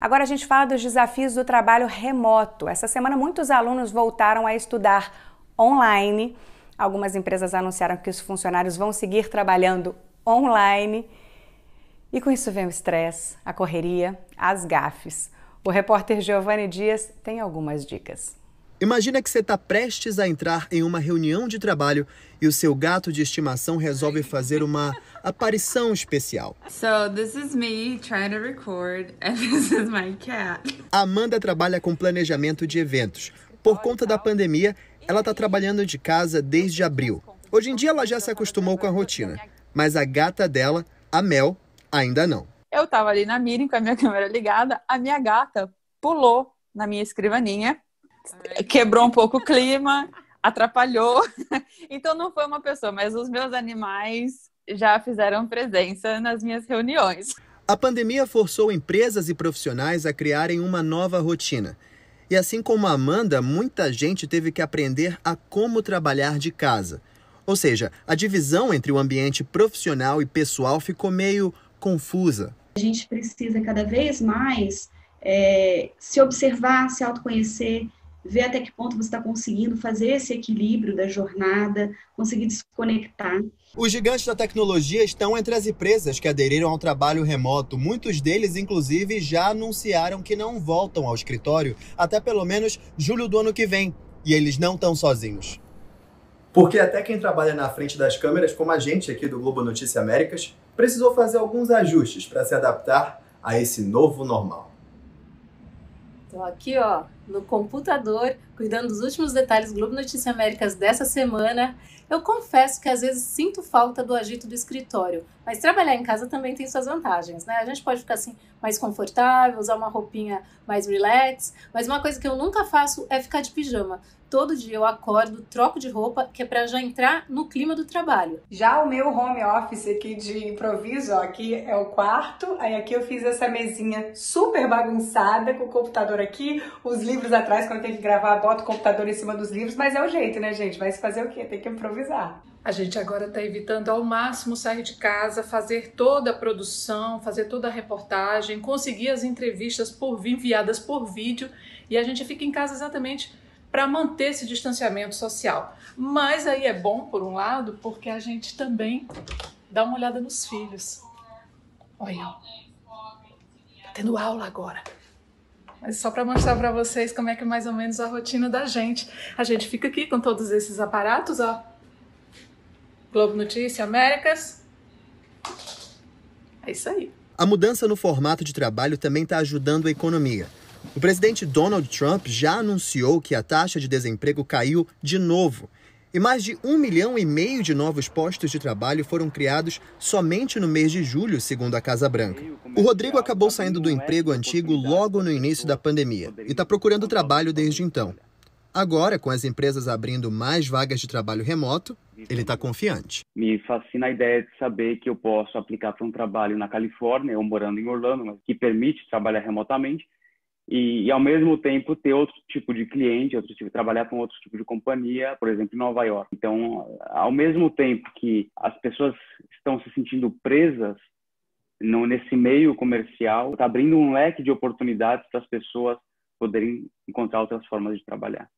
Agora a gente fala dos desafios do trabalho remoto. Essa semana muitos alunos voltaram a estudar online. Algumas empresas anunciaram que os funcionários vão seguir trabalhando online. E com isso vem o estresse, a correria, as gafes. O repórter Giovanni Dias tem algumas dicas. Imagina que você está prestes a entrar em uma reunião de trabalho e o seu gato de estimação resolve fazer uma aparição especial. So, this is me trying to record and this is my cat. Amanda trabalha com planejamento de eventos. Por conta da pandemia, ela está trabalhando de casa desde abril. Hoje em dia ela já se acostumou com a rotina, mas a gata dela, a Mel, ainda não. Eu estava ali na mira com a minha câmera ligada, a minha gata pulou na minha escrivaninha quebrou um pouco o clima, atrapalhou. Então não foi uma pessoa, mas os meus animais já fizeram presença nas minhas reuniões. A pandemia forçou empresas e profissionais a criarem uma nova rotina. E assim como a Amanda, muita gente teve que aprender a como trabalhar de casa. Ou seja, a divisão entre o ambiente profissional e pessoal ficou meio confusa. A gente precisa cada vez mais é, se observar, se autoconhecer, ver até que ponto você está conseguindo fazer esse equilíbrio da jornada, conseguir desconectar. Os gigantes da tecnologia estão entre as empresas que aderiram ao trabalho remoto. Muitos deles, inclusive, já anunciaram que não voltam ao escritório até pelo menos julho do ano que vem. E eles não estão sozinhos. Porque até quem trabalha na frente das câmeras, como a gente aqui do Globo Notícia Américas, precisou fazer alguns ajustes para se adaptar a esse novo normal. Então aqui, ó, no computador, cuidando dos últimos detalhes Globo Notícia Américas dessa semana, eu confesso que às vezes sinto falta do agito do escritório, mas trabalhar em casa também tem suas vantagens, né? A gente pode ficar assim mais confortável, usar uma roupinha mais relax, mas uma coisa que eu nunca faço é ficar de pijama. Todo dia eu acordo, troco de roupa, que é para já entrar no clima do trabalho. Já o meu home office aqui de improviso, ó, aqui é o quarto, aí aqui eu fiz essa mesinha super bagunçada com o computador aqui, os livros livros atrás, quando tem que gravar, bota o computador em cima dos livros, mas é o jeito, né, gente? Vai se fazer o quê? Tem que improvisar. A gente agora está evitando ao máximo sair de casa, fazer toda a produção, fazer toda a reportagem, conseguir as entrevistas por enviadas por vídeo e a gente fica em casa exatamente para manter esse distanciamento social. Mas aí é bom, por um lado, porque a gente também dá uma olhada nos filhos. Olha, ó, tá tendo aula agora mas só para mostrar para vocês como é que é mais ou menos a rotina da gente. A gente fica aqui com todos esses aparatos, ó. Globo Notícia, Américas. É isso aí. A mudança no formato de trabalho também está ajudando a economia. O presidente Donald Trump já anunciou que a taxa de desemprego caiu de novo e mais de um milhão e meio de novos postos de trabalho foram criados somente no mês de julho, segundo a Casa Branca. O Rodrigo acabou saindo do emprego antigo logo no início da pandemia e está procurando trabalho desde então. Agora, com as empresas abrindo mais vagas de trabalho remoto, ele está confiante. Me fascina a ideia de saber que eu posso aplicar para um trabalho na Califórnia, ou morando em Orlando, que permite trabalhar remotamente, e, e, ao mesmo tempo ter outro tipo de cliente, outro tipo, trabalhar com outro tipo de companhia, por exemplo, em Nova York. Então, ao mesmo tempo que as pessoas estão se sentindo presas no, nesse meio comercial, está abrindo um leque de oportunidades para as pessoas poderem encontrar outras formas de trabalhar.